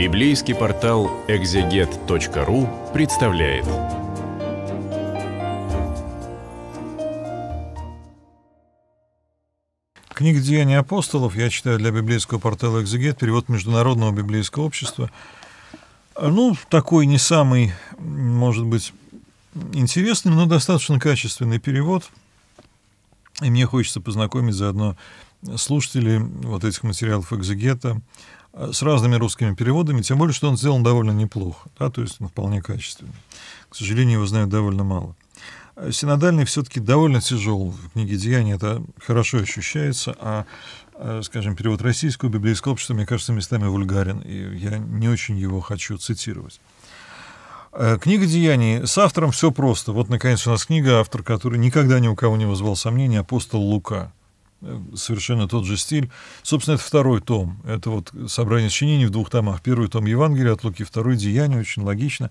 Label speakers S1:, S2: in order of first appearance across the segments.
S1: Библейский портал экзегет.ру представляет. Книга «Деяния апостолов» я читаю для библейского портала «Экзегет», перевод Международного библейского общества. Ну, такой не самый, может быть, интересный, но достаточно качественный перевод. И мне хочется познакомить заодно слушателей вот этих материалов «Экзегета» Э, с разными русскими переводами, тем более, что он сделан довольно неплохо, да, то есть он ну, вполне качественный. К сожалению, его знают довольно мало. Э, синодальный все-таки довольно тяжел. В книге «Деяния» это хорошо ощущается, а, э, скажем, перевод российского библейского общества, мне кажется, местами вульгарен, и я не очень его хочу цитировать. Книга «Деяний». С автором все просто. Вот, наконец, у нас книга, автор, который никогда ни у кого не вызвал сомнений, апостол Лука совершенно тот же стиль. Собственно, это второй том. Это вот собрание сочинений в двух томах. Первый том Евангелия от Луки, второй Деяния, очень логично.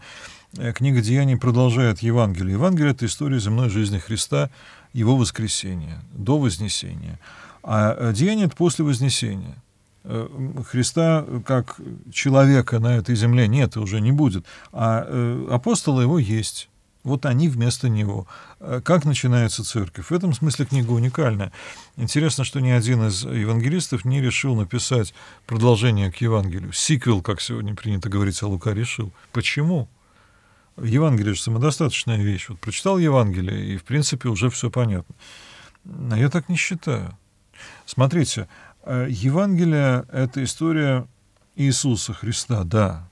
S1: Э, книга Деяний продолжает Евангелие. Евангелие — это история земной жизни Христа, его воскресения, до Вознесения. А э, Деяния — это после Вознесения. Э, Христа как человека на этой земле нет и уже не будет, а апостолы его есть. Вот они вместо него. Э, как начинается церковь? В этом смысле книга уникальна. Интересно, что ни один из евангелистов не решил написать продолжение к Евангелию. Сиквел, как сегодня принято говорить, а Лука решил. Почему? Евангелие же самодостаточная вещь. Вот прочитал Евангелие, и, в принципе, уже все понятно. Но я так не считаю. Смотрите, э, Евангелие — это история Иисуса Христа, да,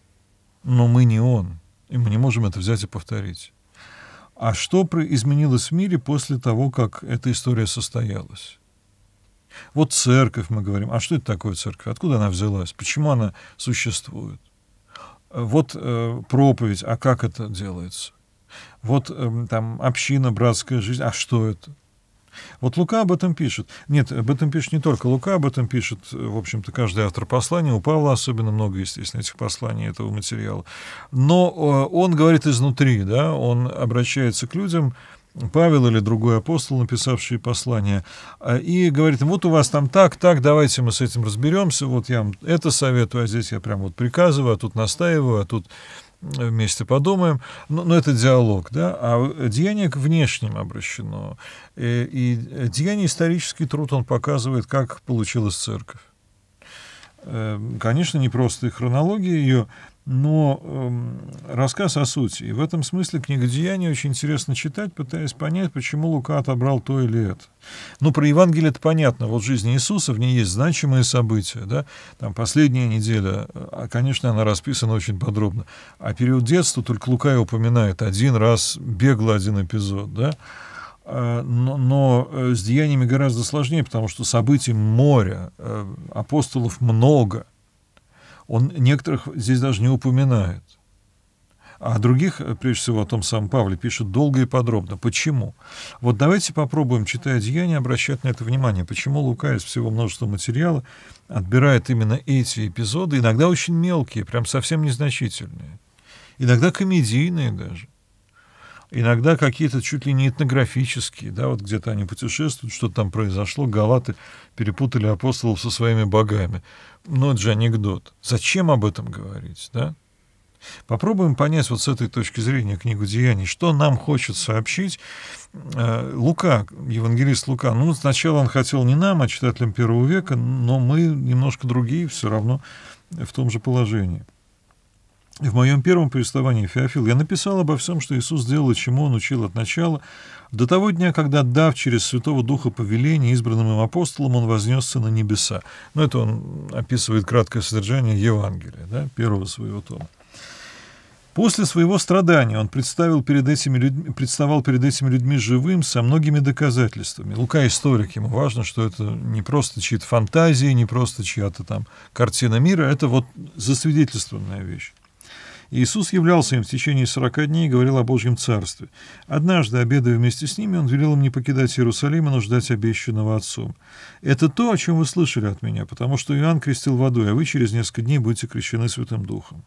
S1: но мы не Он, и мы не можем это взять и повторить. А что изменилось в мире после того, как эта история состоялась? Вот церковь, мы говорим, а что это такое церковь? Откуда она взялась? Почему она существует? Э, вот э, проповедь, а как это делается? Вот э, там община, братская жизнь, а что это? Вот Лука об этом пишет. Нет, об этом пишет не только Лука, об этом пишет, э, в общем-то, каждый автор послания. У Павла особенно много, естественно, этих посланий, этого материала. Но э, он говорит изнутри, да, он обращается к людям, Павел или другой апостол, написавший послание, а, и говорит вот у вас там так, так, давайте мы с этим разберемся, вот я вам это советую, а здесь я прям вот приказываю, а тут настаиваю, а тут вместе подумаем. Но, но это диалог, да? А деяние к внешним обращено. И, э, и деяние исторический труд, он показывает, как получилась церковь. Э, конечно, не просто хронология ее, но э, рассказ о сути. И в этом смысле книга книгодеяние очень интересно читать, пытаясь понять, почему Лука отобрал то или это. Ну, про Евангелие это понятно. Вот в жизни Иисуса в ней есть значимые события. Да? Там последняя неделя, а, конечно, она расписана очень подробно. А период детства только Лука и упоминает. Один раз бегло один эпизод. Да? А, но, но э, с деяниями гораздо сложнее, потому что событий море, э, апостолов много — он некоторых здесь даже не упоминает. А других, э, прежде всего, о том самом Павле пишет долго и подробно. Почему? Вот давайте попробуем, читая «Деяния», обращать на это внимание. Почему Лука из всего множества материала отбирает именно эти эпизоды, иногда очень мелкие, прям совсем незначительные, иногда комедийные даже иногда какие-то чуть ли не этнографические, да, вот где-то они путешествуют, что там произошло, галаты перепутали апостолов со своими богами. Но ну, это же анекдот. Зачем об этом говорить, да? Попробуем понять вот с этой точки зрения книгу «Деяний», что нам хочет сообщить э, Лука, евангелист Лука. Ну, сначала он хотел не нам, а читателям первого века, но мы немножко другие все равно в том же положении. В моем первом повествовании «Феофил» я написал обо всем, что Иисус сделал и чему Он учил от начала, до того дня, когда, дав через Святого Духа повеление избранным им апостолам, Он вознесся на небеса. Но ну, это он описывает краткое содержание Евангелия, да, первого своего тома. После своего страдания он представил перед этими людьми, представал перед этими людьми живым со многими доказательствами. Лука историк, ему важно, что это не просто чьи-то фантазии, не просто чья-то там картина мира, это вот засвидетельствованная вещь. Иисус являлся им в течение сорока дней и говорил о Божьем Царстве. Однажды, обедая вместе с ними, он велел им не покидать Иерусалима, но ждать обещанного Отцом. «Это то, о чем вы слышали от меня, потому что Иоанн крестил водой, а вы через несколько дней будете крещены Святым Духом».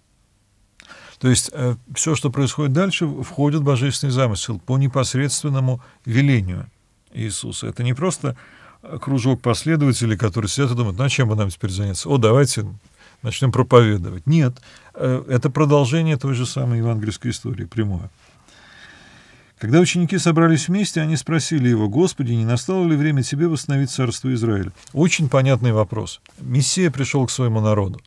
S1: То есть э, все, что происходит дальше, входит в божественный замысел по непосредственному велению Иисуса. Это не просто э, кружок последователей, которые сидят и думают, ну а чем бы нам теперь заняться? О, давайте начнем проповедовать. Нет, э, это продолжение той же самой евангельской истории, прямое. Когда ученики собрались вместе, они спросили его, «Господи, не настало ли время тебе восстановить царство Израиля?» Очень понятный вопрос. Мессия пришел к своему народу.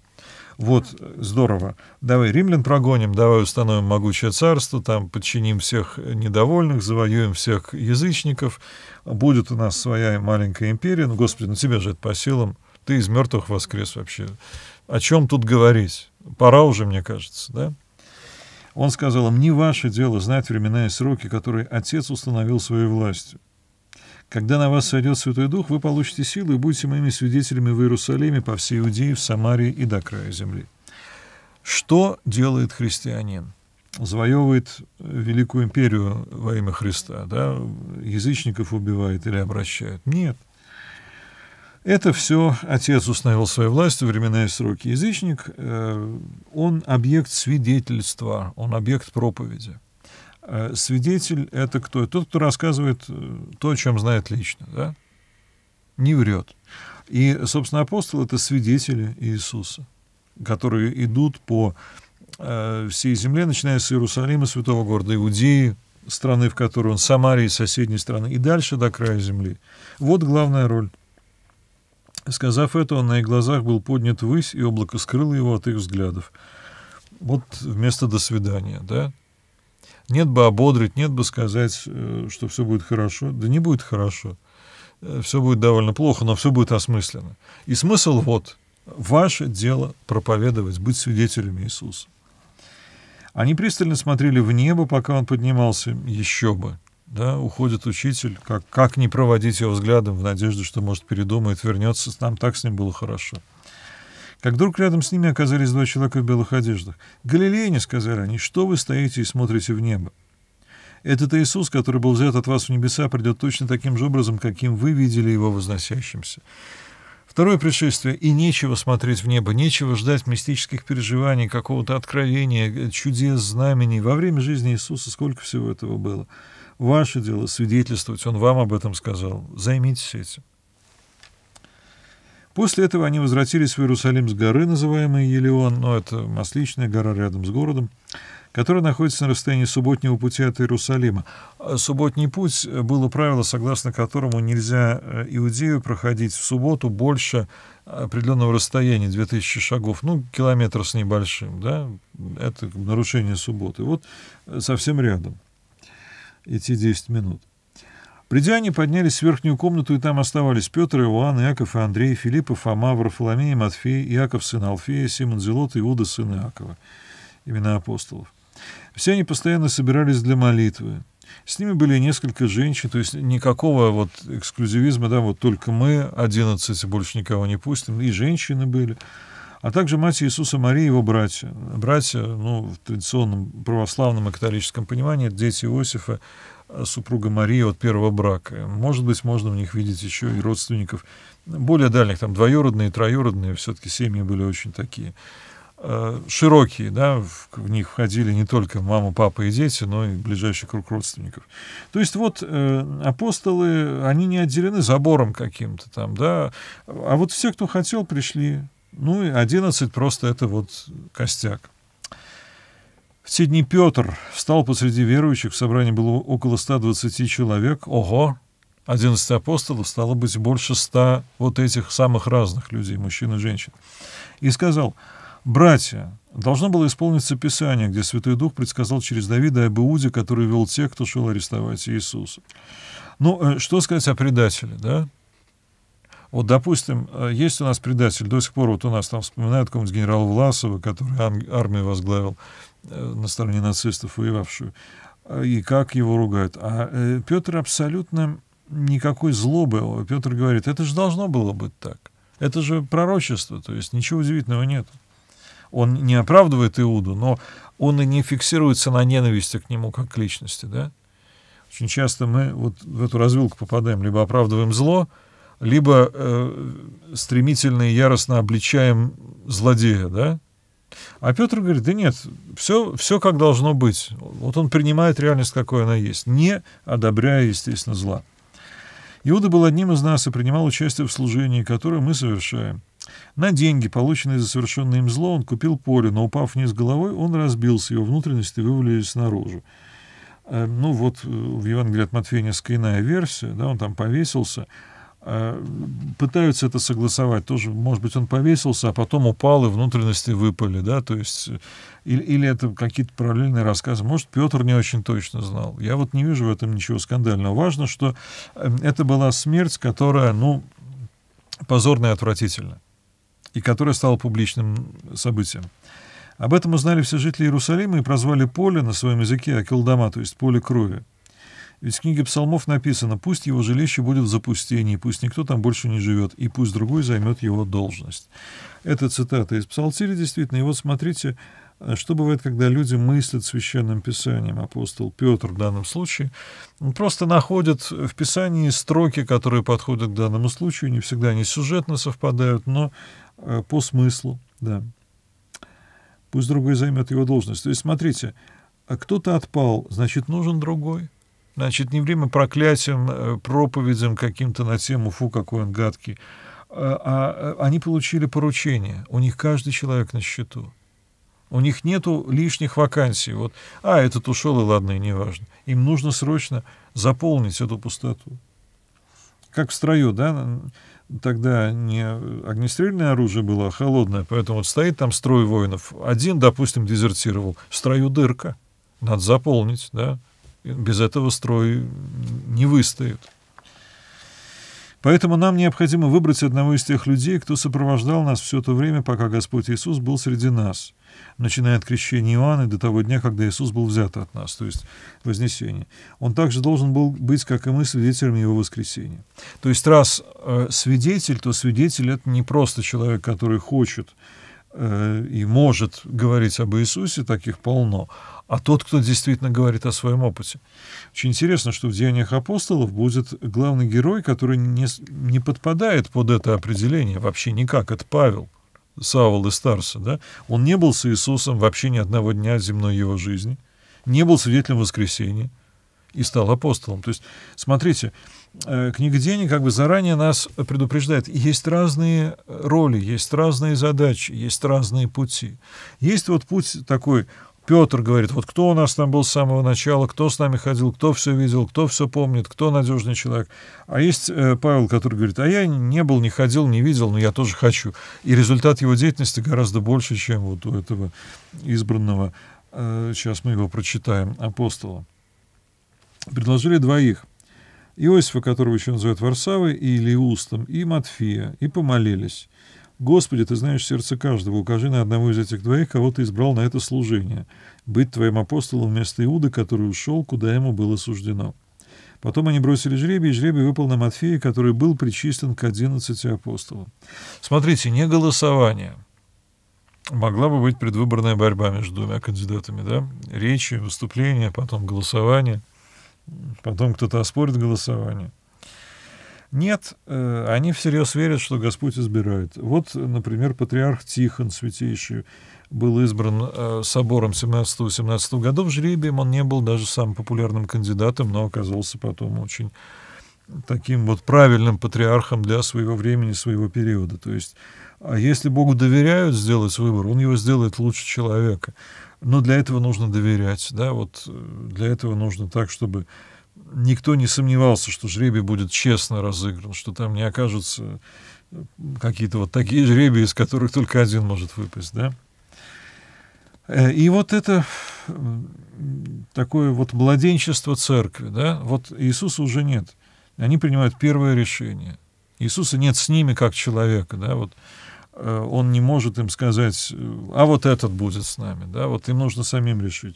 S1: Вот, здорово, давай римлян прогоним, давай установим могучее царство, там подчиним всех недовольных, завоюем всех язычников, будет у нас своя маленькая империя, ну, Господи, на ну, тебя же это по силам, ты из мертвых воскрес вообще, о чем тут говорить? Пора уже, мне кажется, да? Он сказал им, не ваше дело знать времена и сроки, которые Отец установил своей властью. Когда на вас сойдет Святой Дух, вы получите силы и будете моими свидетелями в Иерусалиме, по всей Иудее, в Самарии и до края земли. Что делает христианин? Завоевывает Великую империю во имя Христа, да? язычников убивает или обращает? Нет. – это все отец установил свою власть во времена сроки. Язычник, э, он объект свидетельства, он объект проповеди. Э, свидетель — это кто? Тот, кто рассказывает э, то, о чем знает лично, да? Не врет. И, собственно, апостол — это свидетели Иисуса, которые идут по всей земле, начиная с Иерусалима, святого города Иудеи, страны, в которой он, Самарии, соседней страны, и дальше до края земли. Вот главная роль Сказав это, он на их глазах был поднят ввысь, и облако скрыло его от их взглядов. Вот вместо «до свидания», да? Нет бы ободрить, нет бы сказать, э, что все будет хорошо. Да не будет хорошо. Э, все будет довольно плохо, но все будет осмысленно. И смысл вот. Ваше дело проповедовать, быть свидетелями Иисуса. Они пристально смотрели в небо, пока он поднимался. Еще бы да, уходит учитель, как, как не проводить его взглядом в надежде, что, может, передумает, вернется, нам так с ним было хорошо. Как вдруг рядом с ними оказались два человека в белых одеждах. «Галилеяне», — сказали они, — «что вы стоите и смотрите в небо? Этот Иисус, который был взят от вас в небеса, придет точно таким же образом, каким вы видели его возносящимся». Второе пришествие, и нечего смотреть в небо, нечего ждать мистических переживаний, какого-то откровения, чудес, знамений. Во время жизни Иисуса сколько всего этого было. Ваше дело свидетельствовать, он вам об этом сказал. Займитесь этим. После этого они возвратились в Иерусалим с горы, называемой Елеон, но это Масличная гора рядом с городом, которая находится на расстоянии субботнего пути от Иерусалима. Субботний путь было правило, согласно которому нельзя э, иудею проходить в субботу больше определенного расстояния, 2000 шагов, ну, километр с небольшим, да, это нарушение субботы. Вот э, совсем рядом эти 10 минут. Придя, они поднялись в верхнюю комнату, и там оставались Петр, Иоанн, Иаков и Андрей, Филиппов, Фома, Варфоломей, Матфей, Иаков, сын Алфея, Симон Зелот, Иуда, сын Иакова. Имена апостолов. Все они постоянно собирались для молитвы. С ними были несколько женщин, то есть никакого вот эксклюзивизма, да, вот только мы, 11, больше никого не пустим, и женщины были а также мать Иисуса Марии и его братья. Братья, ну, в традиционном православном и католическом понимании, это дети Иосифа, супруга Марии от первого брака. Может быть, можно в них видеть еще и родственников более дальних, там двоюродные, троюродные, все-таки семьи были очень такие э, широкие, да, в, в них входили не только мама, папа и дети, но и ближайший круг родственников. То есть вот э, апостолы, они не отделены забором каким-то там, да, а вот все, кто хотел, пришли, ну и 11 просто это вот костяк. В те дни Петр встал посреди верующих, в собрании было около 120 человек. Ого! 11 апостолов стало быть больше 100 вот этих самых разных людей, мужчин и женщин. И сказал, «Братья, должно было исполниться Писание, где Святой Дух предсказал через Давида об Иуде, который вел тех, кто шел арестовать Иисуса». Ну, э, что сказать о предателе, да? Вот, допустим, э, есть у нас предатель, до сих пор вот у нас там вспоминают какого-нибудь генерала Власова, который армию возглавил э, на стороне нацистов, воевавшую, э, и как его ругают. А Петр абсолютно никакой злобы. Петр говорит, это же должно было быть так. Это же пророчество, то есть ничего удивительного нет. Он не оправдывает Иуду, но он и не фиксируется на ненависти к нему как к личности, да? Очень часто мы вот в эту развилку попадаем, либо оправдываем зло, либо э, стремительно и яростно обличаем злодея, да? А Петр говорит, да нет, все, все как должно быть. Вот он принимает реальность, какой она есть, не одобряя, естественно, зла. Иуда был одним из нас и принимал участие в служении, которое мы совершаем. На деньги, полученные за совершенное им зло, он купил поле, но, упав вниз головой, он разбился, его внутренности вывалились наружу. Э, ну вот э, в Евангелии от Матфея несколько иная версия, да, он там повесился – пытаются это согласовать. Тоже, может быть, он повесился, а потом упал, и внутренности выпали, да, то есть... Э, или, или это какие-то параллельные рассказы. Может, Петр не очень точно знал. Я вот не вижу в этом ничего скандального. Важно, что э, это была смерть, которая, ну, позорная и отвратительна, и которая стала публичным событием. Об этом узнали все жители Иерусалима и прозвали поле на своем языке Акилдама, то есть поле крови. Ведь в книге псалмов написано, пусть его жилище будет в запустении, пусть никто там больше не живет, и пусть другой займет его должность. Это цитата из Псалтири, действительно. И вот смотрите, э, что бывает, когда люди мыслят священным писанием? Апостол Петр в данном случае просто находит в писании строки, которые подходят к данному случаю. Не всегда они сюжетно совпадают, но э, по смыслу, да. Пусть другой займет его должность. То есть, смотрите, «А кто-то отпал, значит, нужен другой. Значит, не время проклятием, э, проповедям каким-то на тему «фу, какой он гадкий». А, а, а, они получили поручение. У них каждый человек на счету. У них нету лишних вакансий. Вот, а, этот ушел, и ладно, и неважно. Им нужно срочно заполнить эту пустоту. Как в строю, да? Тогда не огнестрельное оружие было, а холодное. Поэтому вот стоит там строй воинов. Один, допустим, дезертировал. В строю дырка. Надо заполнить, да? Без этого строй не выстоит. Поэтому нам необходимо выбрать одного из тех людей, кто сопровождал нас все то время, пока Господь Иисус был среди нас, начиная от крещения Иоанна до того дня, когда Иисус был взят от нас, то есть вознесение. Он также должен был быть, как и мы, свидетелем Его воскресения. То есть раз э, свидетель, то свидетель — это не просто человек, который хочет Э, и может говорить об Иисусе, таких полно, а тот, кто действительно говорит о своем опыте. Очень интересно, что в «Деяниях апостолов» будет главный герой, который не, не подпадает под это определение вообще никак. Это Павел, Савол из Старса. Да? Он не был с Иисусом вообще ни одного дня земной его жизни, не был свидетелем воскресения – и стал апостолом. То есть, смотрите, э, книга Денег как бы заранее нас предупреждает. Есть разные роли, есть разные задачи, есть разные пути. Есть вот путь такой Петр говорит, вот кто у нас там был с самого начала, кто с нами ходил, кто все видел, кто все помнит, кто надежный человек. А есть э, Павел, который говорит, а я не был, не ходил, не видел, но я тоже хочу. И результат его деятельности гораздо больше, чем вот у этого избранного, э, сейчас мы его прочитаем, апостола предложили двоих. Иосифа, которого еще называют Варсавой, и Илиустом, и Матфея, и помолились. «Господи, ты знаешь сердце каждого, укажи на одного из этих двоих, кого ты избрал на это служение, быть твоим апостолом вместо Иуда, который ушел, куда ему было суждено». Потом они бросили жребий, и жребий выпал на Матфея, который был причислен к 11 апостолам. Смотрите, не голосование. Могла бы быть предвыборная борьба между двумя кандидатами, да? Речи, выступления, потом голосование – Потом кто-то оспорит голосование. Нет, э, они всерьез верят, что Господь избирает. Вот, например, патриарх Тихон Святейший был избран э, собором 17 18 годов жребием. Он не был даже самым популярным кандидатом, но оказался потом очень таким вот правильным патриархом для своего времени, своего периода. То есть, а если Богу доверяют сделать выбор, он его сделает лучше человека. Но для этого нужно доверять, да, вот э, для этого нужно так, чтобы никто не сомневался, что жребий будет честно разыгран, что там не окажутся э, какие-то вот такие жребии, из которых только один может выпасть, да. Э, и вот это такое вот младенчество церкви, да, вот Иисуса уже нет. Они принимают первое решение. Иисуса нет с ними как человека, да, вот Э, он не может им сказать, э, а вот этот будет с нами, да, вот им нужно самим решить.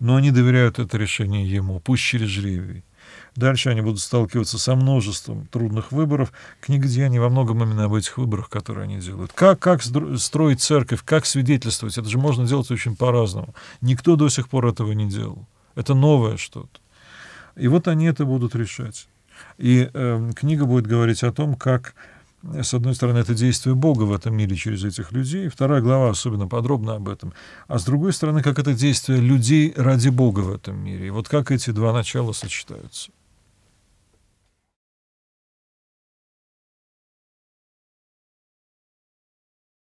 S1: Но они доверяют это решение ему, пусть через жребий. Дальше они будут сталкиваться со множеством трудных выборов. Книга Деяний во многом именно об этих выборах, которые они делают. Как, как строить церковь, как свидетельствовать, это же можно делать очень по-разному. Никто до сих пор этого не делал. Это новое что-то. И вот они это будут решать. И э, книга будет говорить о том, как с одной стороны, это действие Бога в этом мире через этих людей, вторая глава особенно подробно об этом, а с другой стороны, как это действие людей ради Бога в этом мире, и вот как эти два начала сочетаются.